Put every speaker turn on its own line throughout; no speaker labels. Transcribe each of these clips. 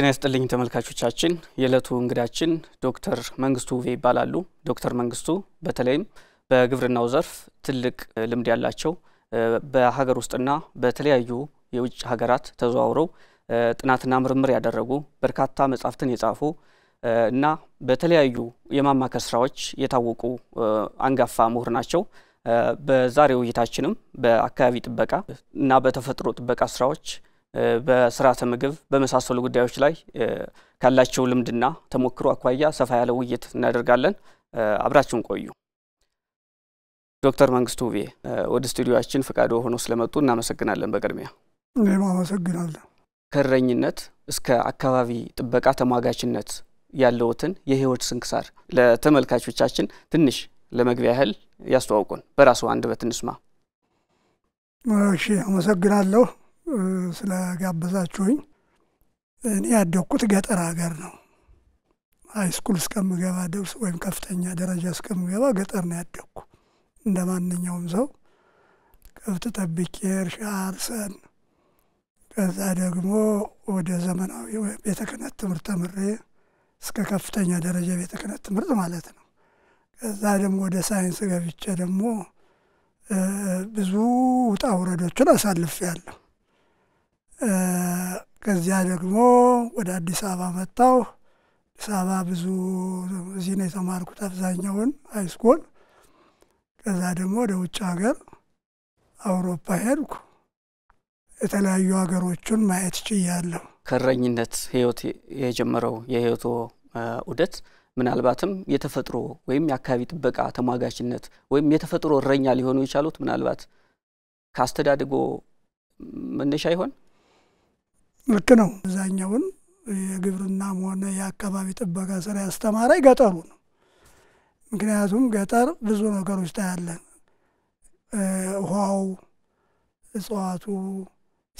ጤና ይስጥልኝ ተመልካቾቻችን። የዕለቱ እንግዳችን ዶክተር መንግስቱ ውቤ ይባላሉ። ዶክተር መንግስቱ በተለይም በግብርናው ዘርፍ ትልቅ ልምድ ያላቸው በሀገር ውስጥና በተለያዩ የውጭ ሀገራት ተዘዋውረው ጥናትና ምርምር ያደረጉ በርካታ መጻሕፍትን የጻፉ እና በተለያዩ የማማከር ስራዎች የታወቁ አንጋፋ ምሁር ናቸው። በዛሬው ውይይታችንም በአካባቢ ጥበቃ እና በተፈጥሮ ጥበቃ ስራዎች በስርዓተ ምግብ በመሳሰሉ ጉዳዮች ላይ ካላቸው ልምድና ተሞክሮ አኳያ ሰፋ ያለ ውይይት እናደርጋለን። አብራችሁን ቆዩ። ዶክተር መንግስቱ ውቤ ወደ ስቱዲዮችን ፈቃዶ ሆኖ ስለመጡ እናመሰግናለን። በቅድሚያ
እኔም አመሰግናለሁ።
ከእረኝነት እስከ አካባቢ ጥበቃ ተሟጋችነት ያለውትን የህይወት ስንክሳር ለተመልካቾቻችን ትንሽ ለመግቢያ ያህል ያስተዋውቁን። በራሱ አንድ በትንስማ።
እሺ፣ አመሰግናለሁ። ስለጋበዛችሁኝ። እኔ ያደግኩት ገጠር ሀገር ነው። ሀይ ስኩል እስከምገባ ድረስ ወይም ከፍተኛ ደረጃ እስከምገባ ገጠር ነው ያደግኩ። እንደ ማንኛውም ሰው ከብት ጠብቄ እርሻ አርሰን፣ ከዛ ደግሞ ወደ ዘመናዊ ቤተ ክህነት ትምህርት ተምሬ እስከ ከፍተኛ ደረጃ ቤተ ክህነት ትምህርት ማለት ነው። ከዛ ደግሞ ወደ ሳይንስ ገብቼ ደግሞ ብዙ ውጣ ውረዶችን አሳልፌያለሁ። ከዚያ ደግሞ ወደ አዲስ አበባ መጣሁ። አዲስ አበባ ብዙ እዚህ ነው የተማርኩት አብዛኛውን ሃይስኩል። ከዛ ደግሞ ወደ ውጭ ሀገር አውሮፓ ሄድኩ። የተለያዩ ሀገሮቹን ማየት ችያለሁ።
ከእረኝነት ህይወት የጀመረው የህይወቶ ዑደት ምናልባትም የተፈጥሮ ወይም የአካባቢ ጥበቃ ተሟጋችነት ወይም የተፈጥሮ እረኛ ሊሆኑ የቻሉት ምናልባት ከአስተዳድጎ መነሻ ይሆን?
ልክ ነው። አብዛኛውን የግብርናም ሆነ የአካባቢ ጥበቃ ስራ ያስተማራኝ ገጠሩ ነው። ምክንያቱም ገጠር ብዙ ነገሮች ታያለ። ውሃው፣ እጽዋቱ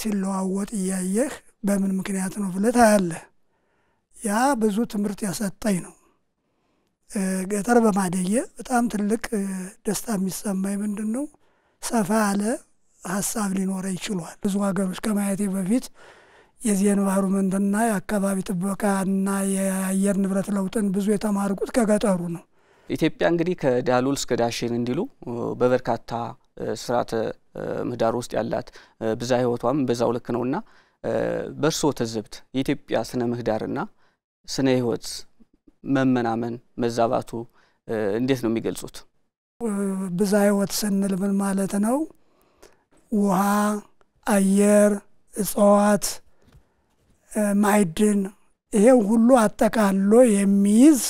ሲለዋወጥ እያየህ በምን ምክንያት ነው ብለህ ታያለህ። ያ ብዙ ትምህርት ያሰጠኝ ነው። ገጠር በማደየ በጣም ትልቅ ደስታ የሚሰማኝ ምንድን ነው ሰፋ ያለ ሀሳብ ሊኖረ ይችሏል። ብዙ ሀገሮች ከማየቴ በፊት የዜን ባህሩ ምንድና የአካባቢ ጥበቃና የአየር ንብረት ለውጥን ብዙ የተማርኩት ከገጠሩ ነው።
ኢትዮጵያ እንግዲህ ከዳሉል እስከ ዳሽን እንዲሉ በበርካታ ስርዓተ ምህዳር ውስጥ ያላት ብዛ ህይወቷም በዛው ልክ ነውና በእርስዎ ትዝብት የኢትዮጵያ ስነ ምህዳርና ስነ ህይወት መመናመን መዛባቱ እንዴት ነው የሚገልጹት?
ብዛ ህይወት ስንል ምን ማለት ነው? ውሃ፣ አየር፣ እጽዋት ማይድን ይሄው ሁሉ አጠቃሎ የሚይዝ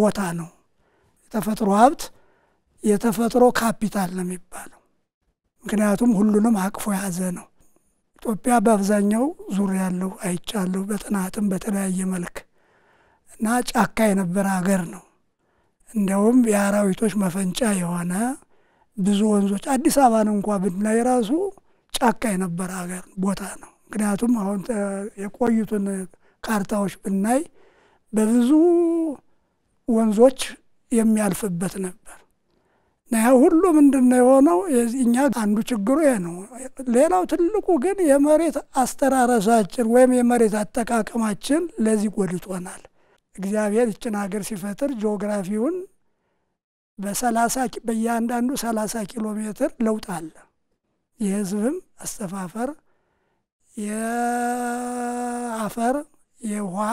ቦታ ነው። የተፈጥሮ ሀብት የተፈጥሮ ካፒታል ነው የሚባለው። ምክንያቱም ሁሉንም አቅፎ የያዘ ነው። ኢትዮጵያ በአብዛኛው ዙር ያለው አይቻለሁ፣ በጥናትም በተለያየ መልክ እና ጫካ የነበረ ሀገር ነው። እንደውም የአራዊቶች መፈንጫ የሆነ ብዙ ወንዞች አዲስ አበባን እንኳ ብናይ ራሱ ጫካ የነበረ ሀገር ቦታ ነው። ምክንያቱም አሁን የቆዩትን ካርታዎች ብናይ በብዙ ወንዞች የሚያልፍበት ነበር እና ያ ሁሉ ምንድን ነው የሆነው? እኛ አንዱ ችግሩ ይሄ ነው። ሌላው ትልቁ ግን የመሬት አስተራረሳችን ወይም የመሬት አጠቃቀማችን ለዚህ ጎድቶናል። እግዚአብሔር ይችን ሀገር ሲፈጥር ጂኦግራፊውን በሰላሳ በእያንዳንዱ ሰላሳ ኪሎ ሜትር ለውጥ አለ። የህዝብም አስተፋፈር የአፈር የውሃ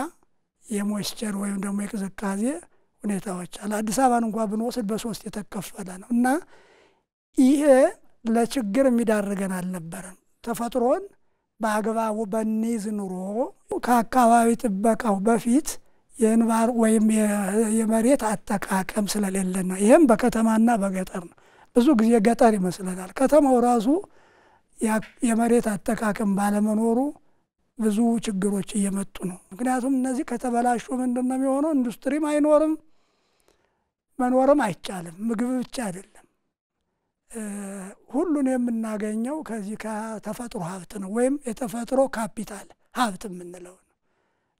የሞይስቸር ወይም ደግሞ የቅዝቃዜ ሁኔታዎች አለ። አዲስ አበባን እንኳ ብንወስድ በሶስት የተከፈለ ነው እና ይሄ ለችግር የሚዳርገን አልነበረም። ተፈጥሮን በአግባቡ በኒዝ ኑሮ ከአካባቢ ጥበቃው በፊት የንባር ወይም የመሬት አጠቃቀም ስለሌለ ነው። ይህም በከተማና በገጠር ነው። ብዙ ጊዜ ገጠር ይመስለናል። ከተማው ራሱ የመሬት አጠቃቀም ባለመኖሩ ብዙ ችግሮች እየመጡ ነው። ምክንያቱም እነዚህ ከተበላሹ ምንድን ነው የሚሆነው? ኢንዱስትሪም አይኖርም፣ መኖርም አይቻልም። ምግብ ብቻ አይደለም፣ ሁሉን የምናገኘው ከዚህ ከተፈጥሮ ሀብት ነው፣ ወይም የተፈጥሮ ካፒታል ሀብት የምንለው ነው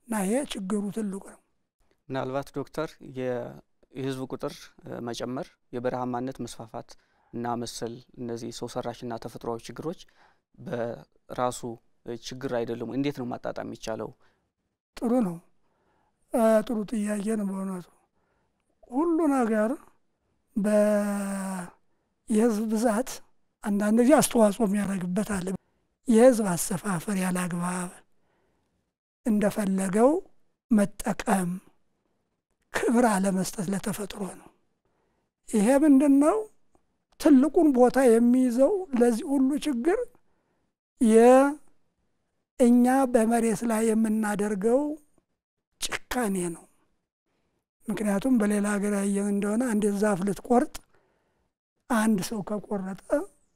እና ይሄ ችግሩ ትልቁ
ነው። ምናልባት ዶክተር የህዝብ ቁጥር መጨመር፣ የበረሃማነት መስፋፋት እና መሰል እነዚህ ሰው ሰራሽና ተፈጥሯዊ ችግሮች በራሱ ችግር አይደለም። እንዴት ነው ማጣጣም የሚቻለው?
ጥሩ ነው። ጥሩ ጥያቄ ነው። በእውነቱ ሁሉ ነገር የህዝብ ብዛት አንዳንድ ጊዜ አስተዋጽኦ የሚያደርግበት አለ። የህዝብ አሰፋፈር ያለ አግባብ እንደፈለገው መጠቀም ክብር አለመስጠት ለተፈጥሮ ነው። ይሄ ምንድን ነው? ትልቁን ቦታ የሚይዘው ለዚህ ሁሉ ችግር የእኛ በመሬት ላይ የምናደርገው ጭካኔ ነው። ምክንያቱም በሌላ ሀገር ያየን እንደሆነ አንድ ዛፍ ልትቆርጥ አንድ ሰው ከቆረጠ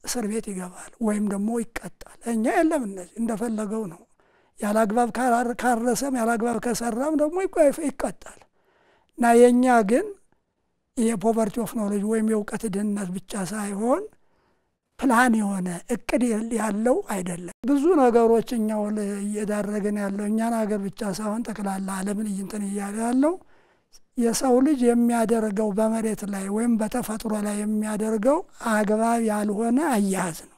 እስር ቤት ይገባል ወይም ደግሞ ይቀጣል። እኛ የለም እነዚህ እንደፈለገው ነው። አግባብ ካረሰም ያላግባብ ከሰራም ደግሞ ይቀጣል እና የእኛ ግን የፖቨርቲ ኦፍ ኖሌጅ ወይም የእውቀት ድህነት ብቻ ሳይሆን ፕላን የሆነ እቅድ ያለው አይደለም። ብዙ ነገሮች እኛው እየዳረግን ያለው እኛን ሀገር ብቻ ሳይሆን ጠቅላላ ዓለምን እይንትን እያለ ያለው የሰው ልጅ የሚያደርገው በመሬት ላይ ወይም በተፈጥሮ ላይ የሚያደርገው አግባብ ያልሆነ አያያዝ ነው።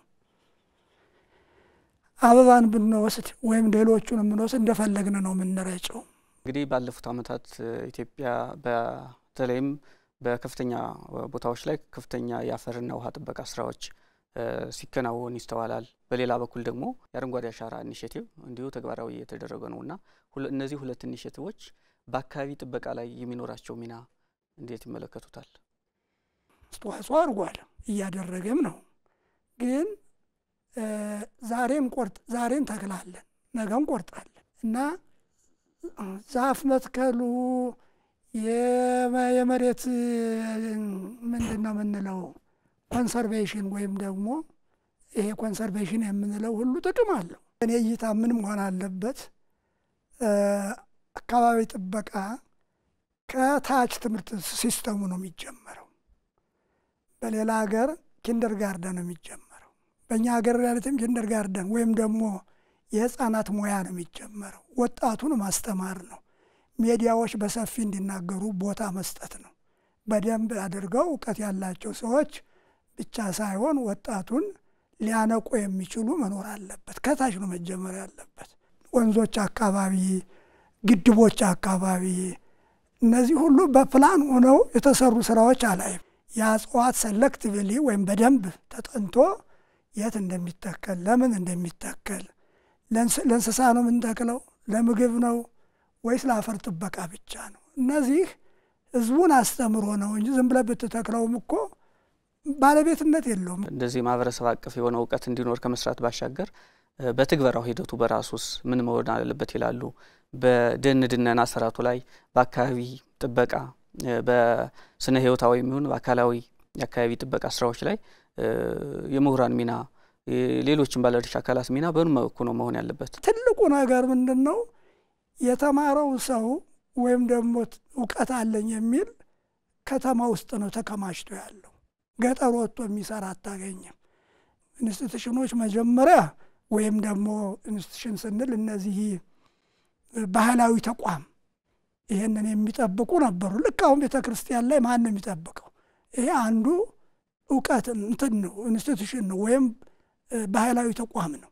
አበባን ብንወስድ ወይም ሌሎቹን ብንወስድ እንደፈለግን ነው የምንረጨው።
እንግዲህ ባለፉት ዓመታት ኢትዮጵያ በተለይም በከፍተኛ ቦታዎች ላይ ከፍተኛ የአፈርና ውሃ ጥበቃ ስራዎች ሲከናወን ይስተዋላል። በሌላ በኩል ደግሞ የአረንጓዴ አሻራ ኢኒሽቲቭ እንዲሁ ተግባራዊ የተደረገ እና እነዚህ ሁለት ኢኒሽቲቮች በአካባቢ ጥበቃ ላይ የሚኖራቸው ሚና እንዴት ይመለከቱታል?
አስተዋጽኦ አድርጓል፣ እያደረገም ነው። ግን ዛሬም ቆርጥ ዛሬን ተክላለን ነገም ቆርጣለን እና ዛፍ መትከሉ የመሬት ምንድን ነው የምንለው ኮንሰርቬሽን ወይም ደግሞ ይሄ ኮንሰርቬሽን የምንለው ሁሉ ጥቅም አለው። እኔ እይታ ምን መሆን አለበት? አካባቢ ጥበቃ ከታች ትምህርት ሲስተሙ ነው የሚጀመረው። በሌላ ሀገር ኪንደር ጋርደን ነው የሚጀመረው። በእኛ ሀገር ያለትም ኪንደር ጋርደን ወይም ደግሞ የህፃናት ሙያ ነው የሚጀመረው። ወጣቱን ማስተማር ነው። ሚዲያዎች በሰፊ እንዲናገሩ ቦታ መስጠት ነው። በደንብ አድርገው እውቀት ያላቸው ሰዎች ብቻ ሳይሆን ወጣቱን ሊያነቁ የሚችሉ መኖር አለበት። ከታች ነው መጀመር ያለበት። ወንዞች አካባቢ፣ ግድቦች አካባቢ እነዚህ ሁሉ በፕላን ሆነው የተሰሩ ስራዎች አላይም። የእጽዋት ሰለክቲቭሊ ወይም በደንብ ተጠንቶ የት እንደሚተከል ለምን እንደሚተከል ለእንስሳ ነው የምንተክለው ለምግብ ነው ወይስ ለአፈር ጥበቃ ብቻ ነው? እነዚህ ህዝቡን አስተምሮ ነው እንጂ ዝም ብለህ ብትተክለውም እኮ ባለቤትነት የለውም።
እንደዚህ ማህበረሰብ አቀፍ የሆነ እውቀት እንዲኖር ከመስራት ባሻገር በትግበራው ሂደቱ በራሱስ ምን መሆን አለበት ይላሉ። በደን ድነና ስራቱ ላይ በአካባቢ ጥበቃ በስነ ህይወታዊ የሚሆን በአካላዊ የአካባቢ ጥበቃ ስራዎች ላይ የምሁራን ሚና፣ ሌሎችን ባለድርሻ አካላት ሚና በምን መልኩ ነው መሆን ያለበት?
ትልቁ ነገር ምንድን ነው? የተማረው ሰው ወይም ደግሞ እውቀት አለኝ የሚል ከተማ ውስጥ ነው ተከማችቶ ያለው። ገጠር ወጥቶ የሚሰራ አታገኝም። ኢንስቲቱሽኖች መጀመሪያ ወይም ደግሞ ኢንስቲትሽን ስንል እነዚህ ባህላዊ ተቋም ይህንን የሚጠብቁ ነበሩ። ልክ አሁን ቤተ ክርስቲያን ላይ ማን ነው የሚጠብቀው? ይሄ አንዱ እውቀት እንትን ነው ኢንስቲቱሽን ነው ወይም ባህላዊ ተቋም ነው።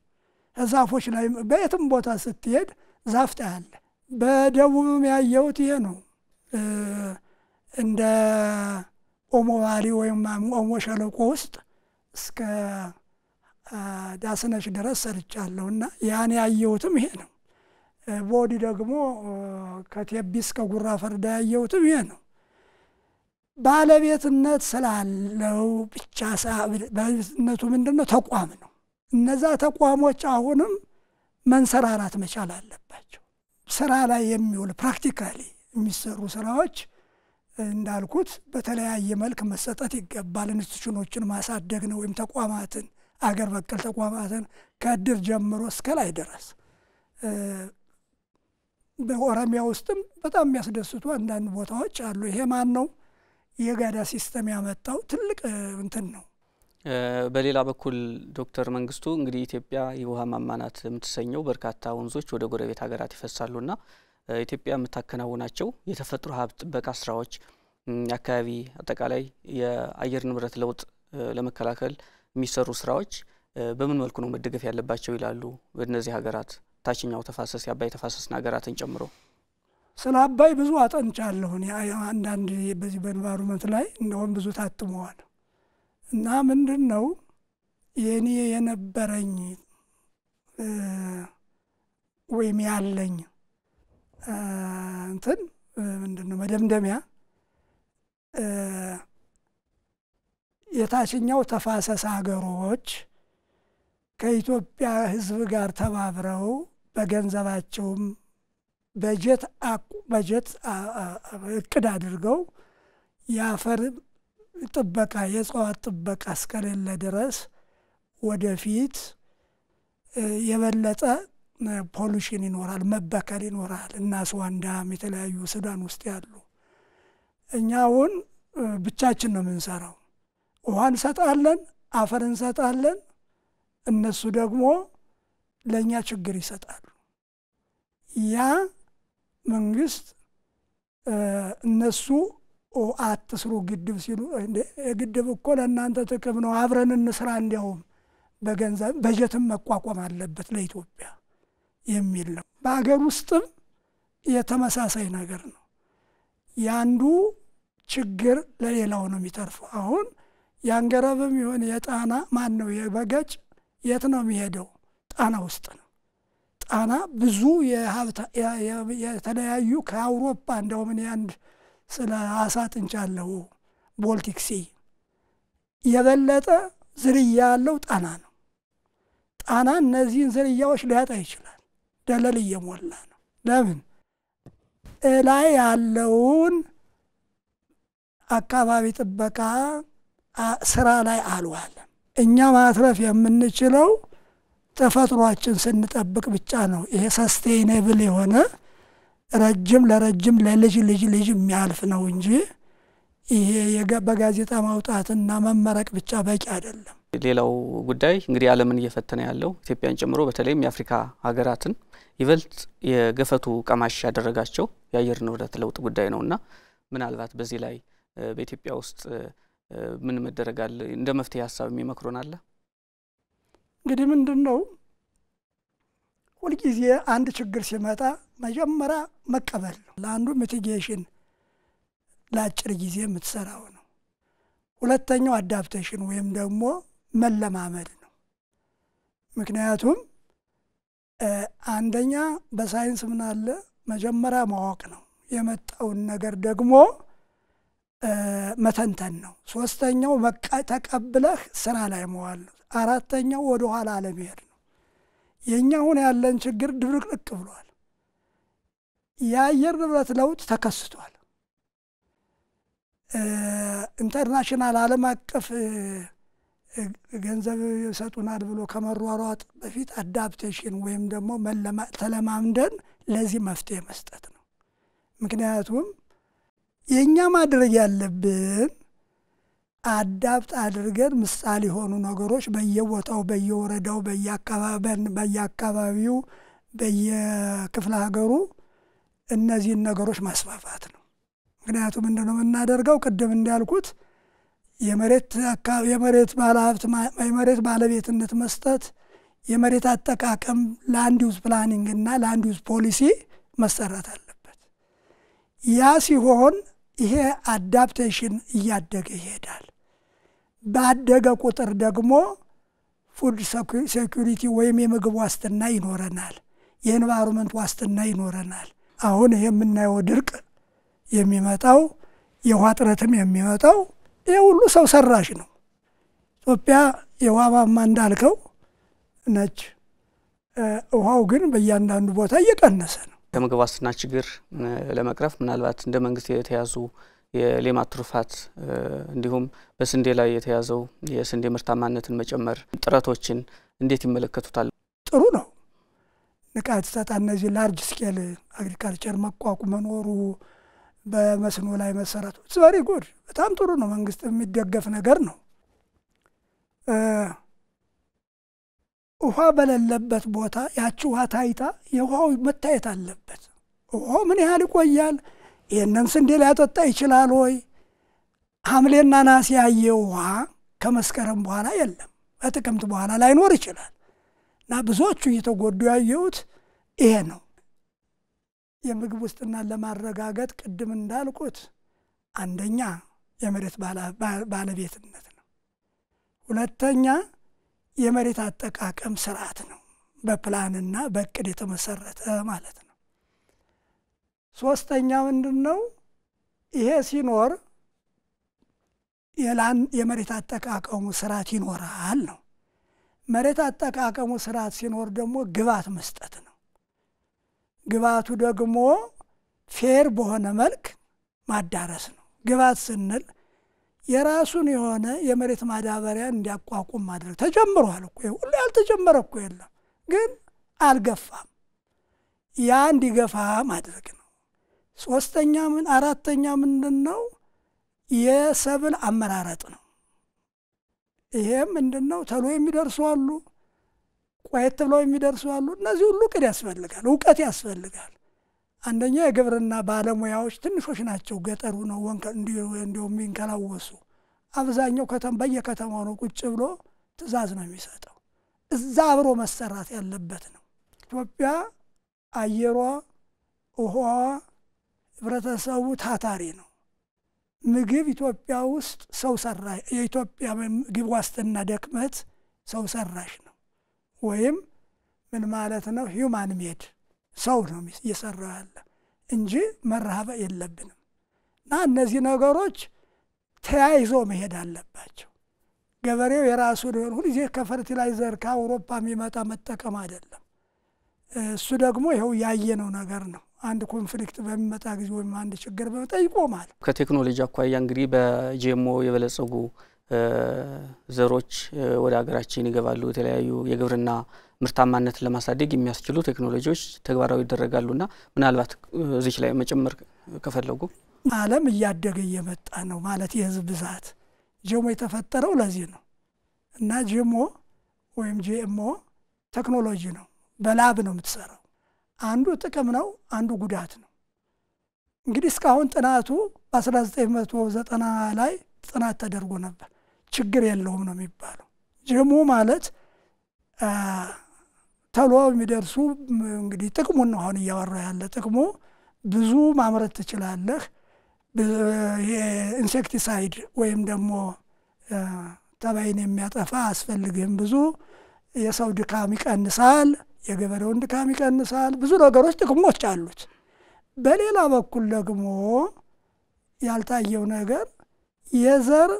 ዛፎች ላይ በየትም ቦታ ስትሄድ ዛፍ ታያለ። በደቡብም ያየሁት ይሄ ነው። እንደ ኦሞ ባሊ ወይም ኦሞ ሸለቆ ውስጥ እስከ ዳስነሽ ድረስ ሰርቻለሁ እና ያን ያየሁትም ይሄ ነው። ቦዲ ደግሞ ከቴቢ እስከ ጉራ ፈርዳ ያየሁትም ይሄ ነው። ባለቤትነት ስላለው ብቻ ባለቤትነቱ ምንድን ነው? ተቋም ነው። እነዛ ተቋሞች አሁንም መንሰራራት መቻል አለብን። ስራ ላይ የሚውል ፕራክቲካሊ የሚሰሩ ስራዎች እንዳልኩት በተለያየ መልክ መሰጠት ይገባል። ኢንስቲቱሽኖችን ማሳደግ ነው ወይም ተቋማትን አገር በቀል ተቋማትን ከእድር ጀምሮ እስከ ላይ ድረስ በኦሮሚያ ውስጥም በጣም የሚያስደስቱ አንዳንድ ቦታዎች አሉ። ይሄ ማን ነው የጋዳ ሲስተም ያመጣው ትልቅ እንትን ነው
በሌላ በኩል ዶክተር መንግስቱ እንግዲህ ኢትዮጵያ የውሃ ማማናት የምትሰኘው በርካታ ወንዞች ወደ ጎረቤት ሀገራት ይፈሳሉና ኢትዮጵያ የምታከናውናቸው የተፈጥሮ ሀብት ጥበቃ ስራዎች፣ አካባቢ አጠቃላይ የአየር ንብረት ለውጥ ለመከላከል የሚሰሩ ስራዎች በምን መልኩ ነው መደገፍ ያለባቸው ይላሉ? በእነዚህ ሀገራት ታችኛው ተፋሰስ የአባይ ተፋሰስን ሀገራትን ጨምሮ
ስለ አባይ ብዙ አጠንቻለሁ። አንዳንድ በዚህ በኤንቫይሮመንት ላይ እንደውም ብዙ ታትመዋል። እና ምንድን ነው የእኔ የነበረኝ ወይም ያለኝ እንትን ምንድን ነው መደምደሚያ የታችኛው ተፋሰስ ሀገሮች ከኢትዮጵያ ሕዝብ ጋር ተባብረው በገንዘባቸውም በጀት በጀት እቅድ አድርገው የአፈር ጥበቃ የእጽዋት ጥበቃ እስከሌለ ድረስ ወደፊት የበለጠ ፖሉሽን ይኖራል፣ መበከል ይኖራል። እና ስዋንዳም የተለያዩ ሱዳን ውስጥ ያሉ እኛ አሁን ብቻችን ነው የምንሰራው። ውሃ እንሰጣለን፣ አፈር እንሰጣለን። እነሱ ደግሞ ለእኛ ችግር ይሰጣሉ። ያ መንግስት እነሱ ኦ አትስሩ ግድብ ሲሉ ግድብ እኮ ለእናንተ ጥቅም ነው፣ አብረን እንስራ፣ እንዲያውም በገንዘብ በጀትም መቋቋም አለበት ለኢትዮጵያ የሚል ነው። በሀገር ውስጥም የተመሳሳይ ነገር ነው። የአንዱ ችግር ለሌላው ነው የሚተርፈው። አሁን የአንገረብም ይሁን የጣና ማን ነው የበገጭ የት ነው የሚሄደው? ጣና ውስጥ ነው። ጣና ብዙ የተለያዩ ከአውሮፓ እንደውም አንድ ስለ አሳ አለው ቦልቲክ ሲ የበለጠ ዝርያ ያለው ጣና ነው። ጣና እነዚህን ዝርያዎች ሊያጣ ይችላል። ደለል እየሞላ ነው። ለምን እላይ ያለውን አካባቢ ጥበቃ ስራ ላይ አልዋለም። እኛ ማትረፍ የምንችለው ተፈጥሯችን ስንጠብቅ ብቻ ነው። ይሄ ሰስቴይነብል የሆነ ረጅም ለረጅም ለልጅ ልጅ ልጅ የሚያልፍ ነው እንጂ ይሄ በጋዜጣ ማውጣትና መመረቅ ብቻ በቂ አይደለም።
ሌላው ጉዳይ እንግዲህ ዓለምን እየፈተነ ያለው ኢትዮጵያን ጨምሮ በተለይም የአፍሪካ ሀገራትን ይበልጥ የገፈቱ ቀማሽ ያደረጋቸው የአየር ንብረት ለውጥ ጉዳይ ነውና ምናልባት በዚህ ላይ በኢትዮጵያ ውስጥ ምን መደረግ አለ እንደ መፍትሄ ሀሳብ የሚመክሩን አለ?
እንግዲህ ምንድን ነው ሁልጊዜ አንድ ችግር ሲመጣ መጀመሪያ መቀበል ነው። ለአንዱ ሚቲጌሽን ለአጭር ጊዜ የምትሰራው ነው። ሁለተኛው አዳፕቴሽን ወይም ደግሞ መለማመድ ነው። ምክንያቱም አንደኛ በሳይንስ ምን አለ መጀመሪያ ማወቅ ነው። የመጣውን ነገር ደግሞ መተንተን ነው። ሶስተኛው ተቀብለህ ስራ ላይ መዋል ነው። አራተኛው ወደኋላ አለመሄድ ነው። የእኛ አሁን ያለን ችግር ድብርቅርቅ ብሏል። የአየር ንብረት ለውጥ ተከስቷል። ኢንተርናሽናል ዓለም አቀፍ ገንዘብ ይሰጡናል ብሎ ከመሯሯጥ በፊት አዳፕቴሽን ወይም ደግሞ ተለማምደን ለዚህ መፍትሄ መስጠት ነው። ምክንያቱም የእኛ ማድረግ ያለብን አዳብት አድርገን ምሳሌ የሆኑ ነገሮች በየቦታው በየወረዳው በየአካባቢው በየክፍለ ሀገሩ እነዚህን ነገሮች ማስፋፋት ነው። ምክንያቱም ምንድነው የምናደርገው ቅድም እንዳልኩት የመሬት ባለሀብት የመሬት ባለቤትነት መስጠት የመሬት አጠቃቀም ላንድ ዩዝ ፕላኒንግ እና ላንድ ዩዝ ፖሊሲ መሰራት አለበት። ያ ሲሆን ይሄ አዳፕቴሽን እያደገ ይሄዳል። ባደገ ቁጥር ደግሞ ፉድ ሴኩሪቲ ወይም የምግብ ዋስትና ይኖረናል፣ የኤንቫይሮመንት ዋስትና ይኖረናል። አሁን የምናየው ድርቅ የሚመጣው የውሃ ጥረትም የሚመጣው ይህ ሁሉ ሰው ሰራሽ ነው። ኢትዮጵያ የውሃ ማማ እንዳልከው ነች። ውሃው ግን በእያንዳንዱ ቦታ እየቀነሰ ነው።
ከምግብ ዋስትና ችግር ለመቅረፍ ምናልባት እንደ መንግስት የተያዙ የሌማት ትሩፋት እንዲሁም በስንዴ ላይ የተያዘው የስንዴ ምርታማነትን መጨመር ጥረቶችን እንዴት ይመለከቱታል?
ጥሩ ነው። ንቃት ሰጣ እነዚህ ላርጅ ስኬል አግሪካልቸር መቋቁ መኖሩ በመስኖ ላይ መሰረቱ ስበሪ ጉድ በጣም ጥሩ ነው። መንግስት የሚደገፍ ነገር ነው። ውሃ በሌለበት ቦታ ያቺ ውሃ ታይታ የውሃው መታየት አለበት። ውሃው ምን ያህል ይቆያል ይህንን ስንዴ ሊያጠጣ ይችላል ወይ? ሐምሌና ናስ ያየ ውሃ ከመስከረም በኋላ የለም። በጥቅምት በኋላ ላይኖር ይችላል እና ብዙዎቹ እየተጎዱ ያየሁት ይሄ ነው። የምግብ ውስጥናን ለማረጋገጥ ቅድም እንዳልኩት አንደኛ የመሬት ባለቤትነት ነው። ሁለተኛ የመሬት አጠቃቀም ስርዓት ነው። በፕላንና በእቅድ የተመሰረተ ማለት ነው። ሶስተኛ ምንድን ነው? ይሄ ሲኖር የመሬት አጠቃቀሙ ስርዓት ይኖራል ነው። መሬት አጠቃቀሙ ስርዓት ሲኖር ደግሞ ግብዓት መስጠት ነው። ግብዓቱ ደግሞ ፌር በሆነ መልክ ማዳረስ ነው። ግብዓት ስንል የራሱን የሆነ የመሬት ማዳበሪያ እንዲያቋቁም ማድረግ ተጀምሯል እኮ ሁሉ ያልተጀመረ እኮ የለም፣ ግን አልገፋም። ያ እንዲገፋ ማድረግ ነው። ሶስተኛ ምን አራተኛ ምንድን ነው የሰብል አመራረጥ ነው። ይሄ ምንድን ነው ተሎ የሚደርሱ አሉ፣ ቆየት ብለው የሚደርሱ አሉ። እነዚህ ሁሉ ቅድ ያስፈልጋል፣ እውቀት ያስፈልጋል። አንደኛ የግብርና ባለሙያዎች ትንሾች ናቸው። ገጠሩ ነው እንዲሁም የሚንከላወሱ አብዛኛው ከተማ በየከተማው ነው ቁጭ ብሎ ትእዛዝ ነው የሚሰጠው። እዛ አብሮ መሰራት ያለበት ነው። ኢትዮጵያ አየሯ፣ ውሃዋ ህብረተሰቡ ታታሪ ነው። ምግብ ኢትዮጵያ ውስጥ ሰው ሰራሽ የኢትዮጵያ ምግብ ዋስትና ደክመት ሰው ሰራሽ ነው። ወይም ምን ማለት ነው? ሂውማን ሜድ ሰው ነው እየሰራው ያለ እንጂ መራሃብ የለብንም። እና እነዚህ ነገሮች ተያይዞ መሄድ አለባቸው። ገበሬው የራሱ ሆን ሁልጊዜ ከፈርቲላይዘር ከአውሮፓ የሚመጣ መጠቀም አይደለም። እሱ ደግሞ ይኸው ያየነው ነገር ነው። አንድ ኮንፍሊክት በሚመጣ ጊዜ ወይም አንድ ችግር በመጣ ይቆማል።
ከቴክኖሎጂ አኳያ እንግዲህ በጂኤምኦ የበለጸጉ ዘሮች ወደ ሀገራችን ይገባሉ። የተለያዩ የግብርና ምርታማነትን ለማሳደግ የሚያስችሉ ቴክኖሎጂዎች ተግባራዊ ይደረጋሉ እና ምናልባት እዚች ላይ መጨመር ከፈለጉ
ዓለም እያደገ እየመጣ ነው ማለት የህዝብ ብዛት ጀሞ የተፈጠረው ለዚህ ነው እና ጀሞ ወይም ጂኤምኦ ቴክኖሎጂ ነው። በላብ ነው የምትሰራው። አንዱ ጥቅም ነው፣ አንዱ ጉዳት ነው። እንግዲህ እስካሁን ጥናቱ በ1990 ላይ ጥናት ተደርጎ ነበር። ችግር የለውም ነው የሚባለው። ጅሙ ማለት ተሎ የሚደርሱ እንግዲህ ጥቅሙን ነው አሁን እያወራ ያለ ጥቅሙ ብዙ ማምረት ትችላለህ። የኢንሴክቲሳይድ ወይም ደግሞ ተባይን የሚያጠፋ አያስፈልግህም። ብዙ የሰው ድካም ይቀንሳል። የገበሬውን ድካም ይቀንሳል። ብዙ ነገሮች ጥቅሞች አሉት። በሌላ በኩል ደግሞ ያልታየው ነገር የዘር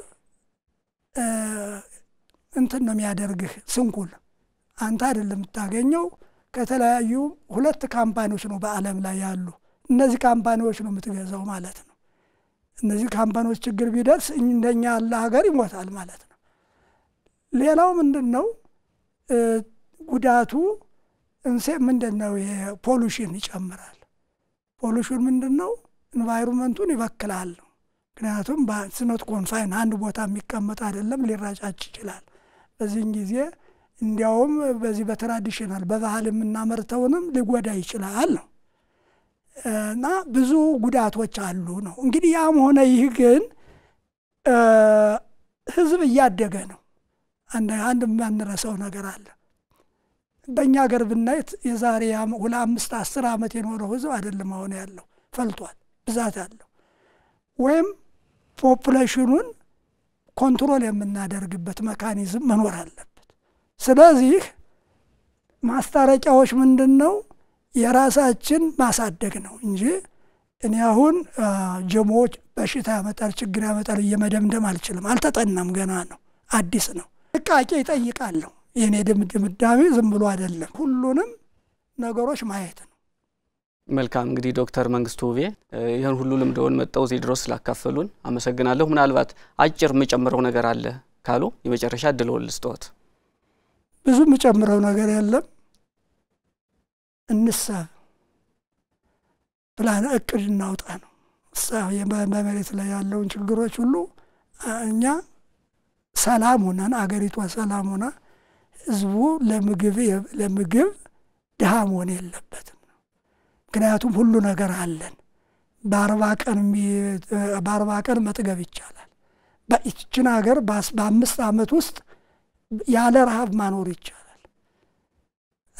እንትን ነው የሚያደርግህ ስንኩል አንተ አይደለም የምታገኘው ከተለያዩ ሁለት ካምፓኒዎች ነው በዓለም ላይ ያሉ። እነዚህ ካምፓኒዎች ነው የምትገዛው ማለት ነው። እነዚህ ካምፓኒዎች ችግር ቢደርስ እንደኛ ያለ ሀገር ይሞታል ማለት ነው። ሌላው ምንድን ነው ጉዳቱ? እንሴ ምንድን ነው ፖሉሽን ይጨምራል። ፖሉሽን ምንድን ነው? ኢንቫይሮንመንቱን ይበክላል። ምክንያቱም በስኖት ኮንፋይን አንድ ቦታ የሚቀመጥ አይደለም፣ ሊራጫጭ ይችላል። በዚህን ጊዜ እንዲያውም በዚህ በትራዲሽናል በባህል የምናመርተውንም ሊጎዳ ይችላል ነው እና ብዙ ጉዳቶች አሉ ነው። እንግዲህ ያም ሆነ ይህ ግን ህዝብ እያደገ ነው። አንድ የማንረሳው ነገር አለ። በእኛ አገር ብናየት የዛሬ ሁለ አምስት አስር ዓመት የኖረው ህዝብ አይደለም አሁን ያለው ፈልቷል፣ ብዛት አለው። ወይም ፖፑሌሽኑን ኮንትሮል የምናደርግበት መካኒዝም መኖር አለበት። ስለዚህ ማስታረቂያዎች ምንድን ነው? የራሳችን ማሳደግ ነው እንጂ እኔ አሁን ጀሞዎች በሽታ ያመጣል ችግር ያመጣል እየመደምደም አልችልም። አልተጠናም፣ ገና ነው፣ አዲስ ነው። ጥንቃቄ ይጠይቃለሁ። የእኔ ድምዳሜ ዝም ብሎ አይደለም። ሁሉንም ነገሮች ማየት ነው።
መልካም እንግዲህ ዶክተር መንግስቱ ውቤ ይህን ሁሉ ልምደውን መጠው እዚህ ድሮስ ስላካፈሉን አመሰግናለሁ። ምናልባት አጭር የምጨምረው ነገር አለ ካሉ የመጨረሻ እድልዎን ልስጥዎት።
ብዙ የምጨምረው ነገር የለም። እንሳብ ብላን እቅድ እናውጣ ነው። በመሬት ላይ ያለውን ችግሮች ሁሉ እኛ ሰላም ሆነን አገሪቷ ሰላም ሆና ህዝቡ ለምግብ ለምግብ ድሃ መሆን የለበትም ነው። ምክንያቱም ሁሉ ነገር አለን። በአርባ ቀን በአርባ ቀን መጥገብ ይቻላል። በይችን ሀገር በአምስት ዓመት ውስጥ ያለ ረሃብ ማኖር ይቻላል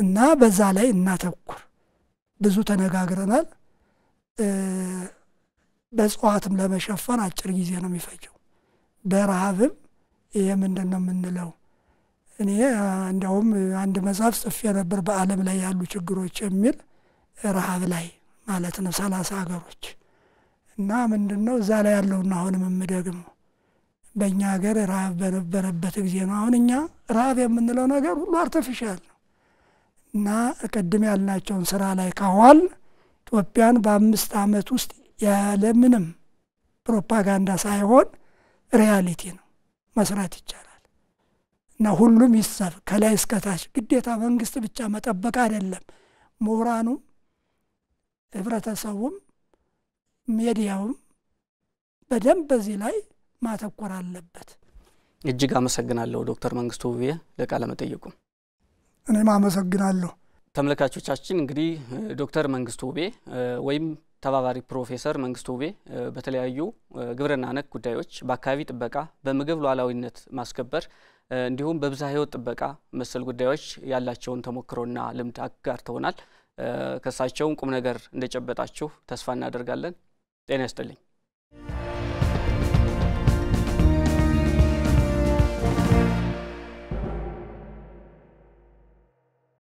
እና በዛ ላይ እናተኩር። ብዙ ተነጋግረናል። በእጽዋትም ለመሸፈን አጭር ጊዜ ነው የሚፈጀው። በረሃብም ይሄ ምንድን ነው የምንለው እኔ እንደውም አንድ መጽሐፍ ጽፌ ነበር በዓለም ላይ ያሉ ችግሮች የሚል ረሃብ ላይ ማለት ነው ሰላሳ ሀገሮች እና ምንድን ነው እዛ ላይ ያለውን አሁንም የምደግመው በእኛ ሀገር ረሃብ በነበረበት ጊዜ ነው። አሁን እኛ ረሃብ የምንለው ነገር ሁሉ አርተፊሻል ነው እና ቅድም ያልናቸውን ስራ ላይ ካዋል ኢትዮጵያን በአምስት ዓመት ውስጥ ያለምንም ፕሮፓጋንዳ ሳይሆን ሪያሊቲ ነው መስራት ይቻላል። እና ሁሉም ይሳብ ከላይ እስከታች ግዴታ መንግስት ብቻ መጠበቅ አይደለም። ምሁራኑም፣ ህብረተሰቡም፣ ሜዲያውም በደንብ በዚህ ላይ ማተኮር አለበት።
እጅግ አመሰግናለሁ ዶክተር መንግስቱ ውብዬ ለቃለ መጠይቁ። እኔም አመሰግናለሁ። ተመልካቾቻችን እንግዲህ ዶክተር መንግስቱ ውቤ ወይም ተባባሪ ፕሮፌሰር መንግስቱ ውቤ በተለያዩ ግብርና ነክ ጉዳዮች በአካባቢ ጥበቃ፣ በምግብ ሉዓላዊነት ማስከበር እንዲሁም በብዝሃ ህይወት ጥበቃ መሰል ጉዳዮች ያላቸውን ተሞክሮና ልምድ አጋርተውናል። ከእሳቸውም ቁም ነገር እንደጨበጣችሁ ተስፋ እናደርጋለን። ጤና ይስጥልኝ።